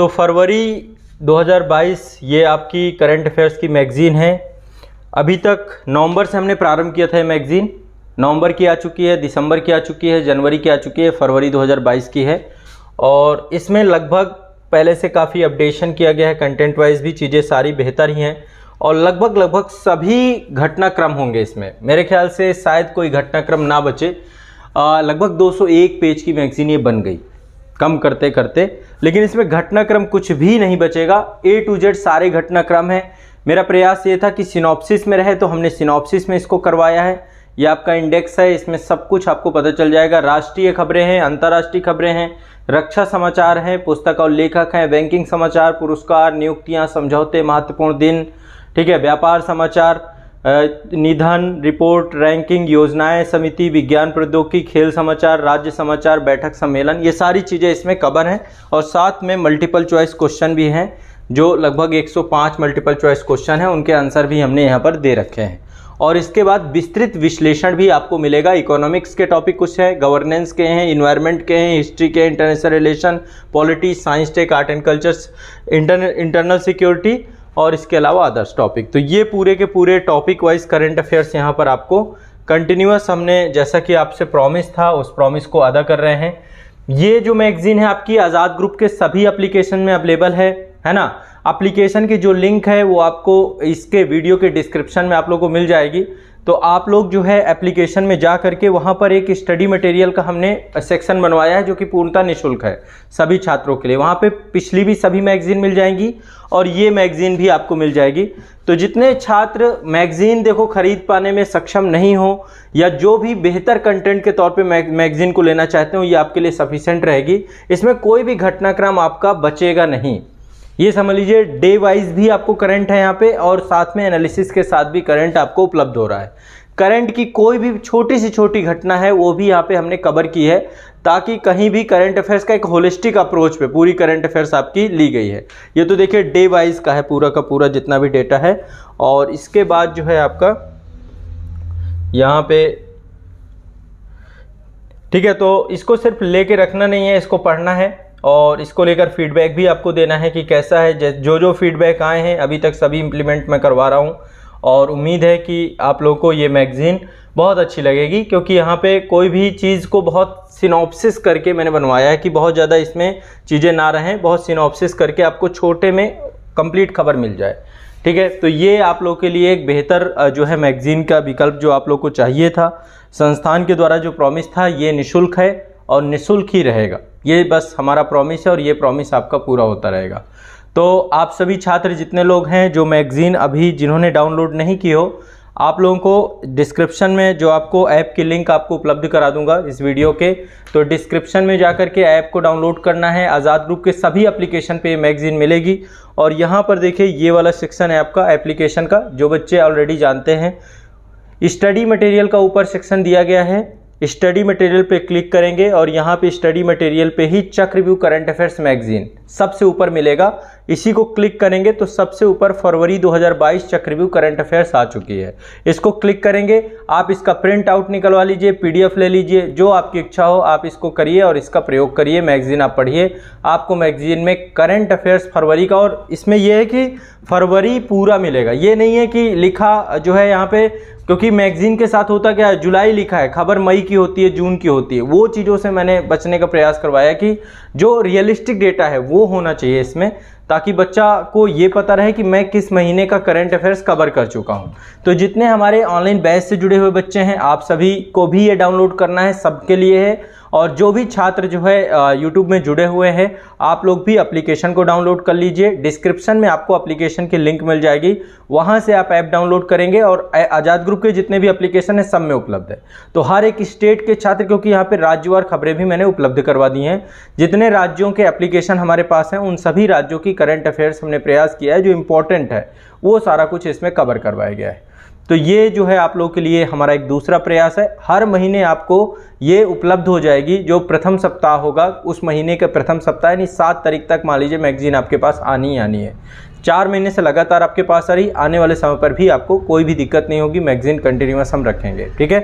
तो फरवरी 2022 ये आपकी करंट अफेयर्स की मैगज़ीन है अभी तक नवंबर से हमने प्रारंभ किया था ये मैगज़ीन नवंबर की आ चुकी है दिसंबर की आ चुकी है जनवरी की आ चुकी है फरवरी 2022 की है और इसमें लगभग पहले से काफ़ी अपडेशन किया गया है कंटेंट वाइज भी चीज़ें सारी बेहतर ही हैं और लगभग लगभग सभी घटनाक्रम होंगे इसमें मेरे ख्याल से शायद कोई घटनाक्रम ना बचे लगभग 201 पेज की मैगजीन ये बन गई कम करते करते लेकिन इसमें घटनाक्रम कुछ भी नहीं बचेगा ए टू जेड सारे घटनाक्रम हैं मेरा प्रयास ये था कि सिनॉप्सिस में रहे तो हमने सिनॉप्सिस में इसको करवाया है ये आपका इंडेक्स है इसमें सब कुछ आपको पता चल जाएगा राष्ट्रीय खबरें हैं अंतर्राष्ट्रीय खबरें हैं रक्षा समाचार हैं पुस्तक और लेखक हैं बैंकिंग समाचार पुरस्कार नियुक्तियाँ समझौते महत्वपूर्ण दिन ठीक है व्यापार समाचार निधन रिपोर्ट रैंकिंग योजनाएं समिति विज्ञान प्रौद्योगिकी खेल समाचार राज्य समाचार बैठक सम्मेलन ये सारी चीज़ें इसमें कवर हैं और साथ में मल्टीपल चॉइस क्वेश्चन भी हैं जो लगभग 105 मल्टीपल चॉइस क्वेश्चन हैं उनके आंसर भी हमने यहाँ पर दे रखे हैं और इसके बाद विस्तृत विश्लेषण भी आपको मिलेगा इकोनॉमिक्स के टॉपिक कुछ हैं गवर्नेंस के हैं इन्वायरमेंट के हैं हिस्ट्री के international relation polity science tech art and cultures internal security और इसके अलावा अदर्स टॉपिक तो ये पूरे के पूरे टॉपिक वाइज करंट अफेयर्स यहाँ पर आपको कंटिन्यूस हमने जैसा कि आपसे प्रॉमिस था उस प्रॉमिस को अदा कर रहे हैं ये जो मैगजीन है आपकी आज़ाद ग्रुप के सभी अप्लीकेशन में अवेलेबल है है ना अप्लीकेशन की जो लिंक है वो आपको इसके वीडियो के डिस्क्रिप्शन में आप लोग को मिल जाएगी तो आप लोग जो है एप्लीकेशन में जा करके वहाँ पर एक स्टडी मटेरियल का हमने सेक्शन बनवाया है जो कि पूर्णतः निःशुल्क है सभी छात्रों के लिए वहाँ पे पिछली भी सभी मैगज़ीन मिल जाएंगी और ये मैगज़ीन भी आपको मिल जाएगी तो जितने छात्र मैगज़ीन देखो ख़रीद पाने में सक्षम नहीं हो या जो भी बेहतर कंटेंट के तौर पर मैगज़ीन को लेना चाहते हो ये आपके लिए सफिशेंट रहेगी इसमें कोई भी घटनाक्रम आपका बचेगा नहीं ये समझ लीजिए डे वाइज भी आपको करंट है यहाँ पे और साथ में एनालिसिस के साथ भी करंट आपको उपलब्ध हो रहा है करंट की कोई भी छोटी सी छोटी घटना है वो भी यहाँ पे हमने कवर की है ताकि कहीं भी करंट अफेयर्स का एक होलिस्टिक अप्रोच पे पूरी करंट अफेयर्स आपकी ली गई है ये तो देखिए डे वाइज का है पूरा का पूरा जितना भी डेटा है और इसके बाद जो है आपका यहाँ पे ठीक है तो इसको सिर्फ लेके रखना नहीं है इसको पढ़ना है और इसको लेकर फीडबैक भी आपको देना है कि कैसा है जो जो फीडबैक आए हैं अभी तक सभी इम्प्लीमेंट मैं करवा रहा हूँ और उम्मीद है कि आप लोगों को ये मैगज़ीन बहुत अच्छी लगेगी क्योंकि यहाँ पे कोई भी चीज़ को बहुत सिनॉप्सिस करके मैंने बनवाया है कि बहुत ज़्यादा इसमें चीज़ें ना रहें बहुत सिनॉप्सिस करके आपको छोटे में कंप्लीट खबर मिल जाए ठीक है तो ये आप लोग के लिए एक बेहतर जो है मैगज़ीन का विकल्प जो आप लोग को चाहिए था संस्थान के द्वारा जो प्रॉमिस था ये निःशुल्क है और निःशुल्क ही रहेगा ये बस हमारा प्रॉमिस है और ये प्रॉमिस आपका पूरा होता रहेगा तो आप सभी छात्र जितने लोग हैं जो मैगज़ीन अभी जिन्होंने डाउनलोड नहीं की हो आप लोगों को डिस्क्रिप्शन में जो आपको ऐप की लिंक आपको उपलब्ध करा दूंगा इस वीडियो के तो डिस्क्रिप्शन में जा कर के ऐप को डाउनलोड करना है आज़ाद ग्रुप के सभी एप्लीकेशन पे मैगज़ीन मिलेगी और यहाँ पर देखिए ये वाला सेक्शन है आपका एप्लीकेशन का जो बच्चे ऑलरेडी जानते हैं स्टडी मटेरियल का ऊपर सेक्शन दिया गया है स्टडी मटेरियल पे क्लिक करेंगे और यहाँ पे स्टडी मटेरियल पे ही चक रिव्यू करंट अफेयर्स मैगजीन सबसे ऊपर मिलेगा इसी को क्लिक करेंगे तो सबसे ऊपर फरवरी 2022 चक्रव्यूह करंट अफेयर्स आ चुकी है इसको क्लिक करेंगे आप इसका प्रिंट आउट निकलवा लीजिए पीडीएफ ले लीजिए जो आपकी इच्छा हो आप इसको करिए और इसका प्रयोग करिए मैगजीन आप पढ़िए आपको मैगजीन में करंट अफेयर्स फरवरी का और इसमें यह है कि फरवरी पूरा मिलेगा ये नहीं है कि लिखा जो है यहाँ पर क्योंकि मैगजीन के साथ होता क्या है जुलाई लिखा है खबर मई की होती है जून की होती है वो चीज़ों से मैंने बचने का प्रयास करवाया कि जो रियलिस्टिक डेटा है वो होना चाहिए इसमें ताकि बच्चा को ये पता रहे कि मैं किस महीने का करंट अफेयर्स कवर कर चुका हूँ तो जितने हमारे ऑनलाइन बैच से जुड़े हुए बच्चे हैं आप सभी को भी ये डाउनलोड करना है सबके लिए है और जो भी छात्र जो है यूट्यूब में जुड़े हुए हैं आप लोग भी अप्लीकेशन को डाउनलोड कर लीजिए डिस्क्रिप्शन में आपको अप्लीकेशन की लिंक मिल जाएगी वहाँ से आप ऐप डाउनलोड करेंगे और आज़ाद ग्रुप के जितने भी अप्लीकेशन है सब में उपलब्ध है तो हर एक स्टेट के छात्र क्योंकि यहाँ पर राज्यवार खबरें भी मैंने उपलब्ध करवा दी हैं जितने राज्यों के एप्लीकेशन हमारे पास हैं उन सभी राज्यों की करंट अफेयर्स हमने प्रयास किया है जो इम्पोर्टेंट है वो सारा कुछ इसमें कवर करवाया गया है तो ये जो है आप लोगों के लिए हमारा एक दूसरा प्रयास है हर महीने आपको ये उपलब्ध हो जाएगी जो प्रथम सप्ताह होगा उस महीने का प्रथम सप्ताह यानी सात तारीख तक मान लीजिए मैगजीन आपके पास आनी ही आनी है चार महीने से लगातार आपके पास आ रही आने वाले समय पर भी आपको कोई भी दिक्कत नहीं होगी मैगजीन कंटिन्यूस हम रखेंगे ठीक है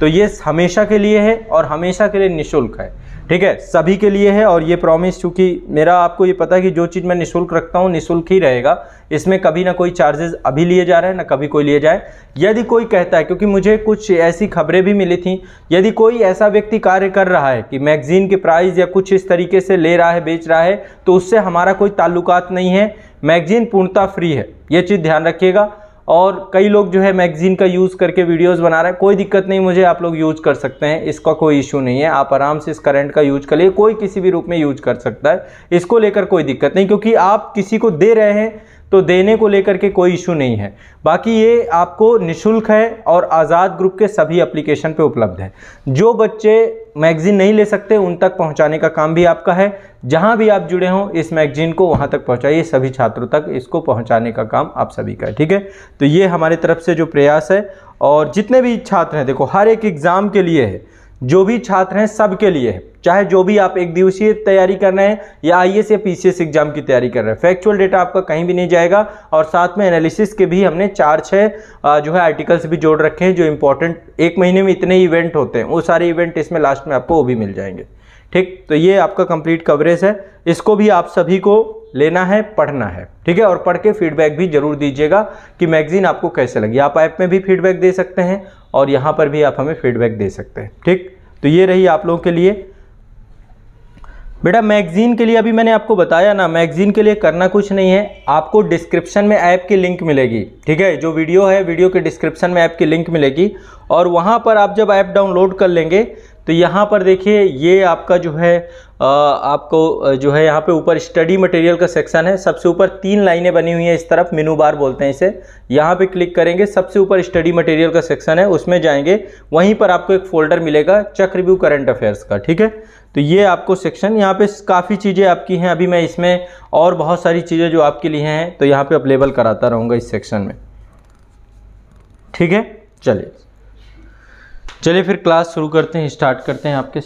तो ये हमेशा के लिए है और हमेशा के लिए निःशुल्क है ठीक है सभी के लिए है और ये प्रॉमिस चूँकि मेरा आपको ये पता है कि जो चीज़ मैं निःशुल्क रखता हूँ निःशुल्क ही रहेगा इसमें कभी ना कोई चार्जेस अभी लिए जा रहे हैं ना कभी कोई लिए जाए यदि कोई कहता है क्योंकि मुझे कुछ ऐसी खबरें भी मिली थी यदि कोई ऐसा व्यक्ति कार्य कर रहा है कि मैगजीन के प्राइस या कुछ इस तरीके से ले रहा है बेच रहा है तो उससे हमारा कोई ताल्लुकात नहीं है मैगजीन पूर्णता फ्री है ये चीज़ ध्यान रखिएगा और कई लोग जो है मैगजीन का यूज़ करके वीडियोस बना रहे हैं कोई दिक्कत नहीं मुझे आप लोग यूज कर सकते हैं इसका कोई इशू नहीं है आप आराम से इस करंट का यूज करिए कोई किसी भी रूप में यूज कर सकता है इसको लेकर कोई दिक्कत नहीं क्योंकि आप किसी को दे रहे हैं तो देने को लेकर के कोई इशू नहीं है बाकी ये आपको निशुल्क है और आज़ाद ग्रुप के सभी एप्लीकेशन पे उपलब्ध है जो बच्चे मैगज़ीन नहीं ले सकते उन तक पहुंचाने का काम भी आपका है जहां भी आप जुड़े हों इस मैगजीन को वहां तक पहुंचाइए सभी छात्रों तक इसको पहुंचाने का काम आप सभी का है ठीक है तो ये हमारे तरफ से जो प्रयास है और जितने भी छात्र हैं देखो हर एक एग्ज़ाम के लिए है जो भी छात्र हैं सबके लिए है चाहे जो भी आप एक दिवसीय तैयारी कर रहे हैं या आई एस या पी एग्जाम की तैयारी कर रहे हैं फैक्चुअल डेटा आपका कहीं भी नहीं जाएगा और साथ में एनालिसिस के भी हमने चार छः जो है आर्टिकल्स भी जोड़ रखे हैं जो इंपॉर्टेंट एक महीने में इतने इवेंट होते हैं वो सारे इवेंट इसमें लास्ट में आपको वो भी मिल जाएंगे ठीक तो ये आपका कंप्लीट कवरेज है इसको भी आप सभी को लेना है पढ़ना है ठीक है और पढ़ के फीडबैक भी जरूर दीजिएगा कि मैगजीन आपको कैसे लगी आप ऐप में भी फीडबैक दे सकते हैं और यहाँ पर भी आप हमें फीडबैक दे सकते हैं ठीक तो ये रही आप लोगों के लिए बेटा मैगज़ीन के लिए अभी मैंने आपको बताया ना मैगज़ीन के लिए करना कुछ नहीं है आपको डिस्क्रिप्शन में ऐप की लिंक मिलेगी ठीक है जो वीडियो है वीडियो के डिस्क्रिप्शन में ऐप की लिंक मिलेगी और वहाँ पर आप जब ऐप डाउनलोड कर लेंगे तो यहाँ पर देखिए ये आपका जो है आपको जो है यहाँ पे ऊपर स्टडी मटेरियल का सेक्शन है सबसे ऊपर तीन लाइनें बनी हुई हैं इस तरफ मेनू बार बोलते हैं इसे यहाँ पे क्लिक करेंगे सबसे ऊपर स्टडी मटेरियल का सेक्शन है उसमें जाएंगे वहीं पर आपको एक फोल्डर मिलेगा चक रिव्यू करंट अफेयर्स का ठीक है तो ये आपको सेक्शन यहाँ पे काफ़ी चीज़ें आपकी हैं अभी मैं इसमें और बहुत सारी चीज़ें जो आपके लिए हैं तो यहाँ पर अवेलेबल कराता रहूँगा इस सेक्शन में ठीक है चलिए चलिए फिर क्लास शुरू करते हैं स्टार्ट करते हैं आपके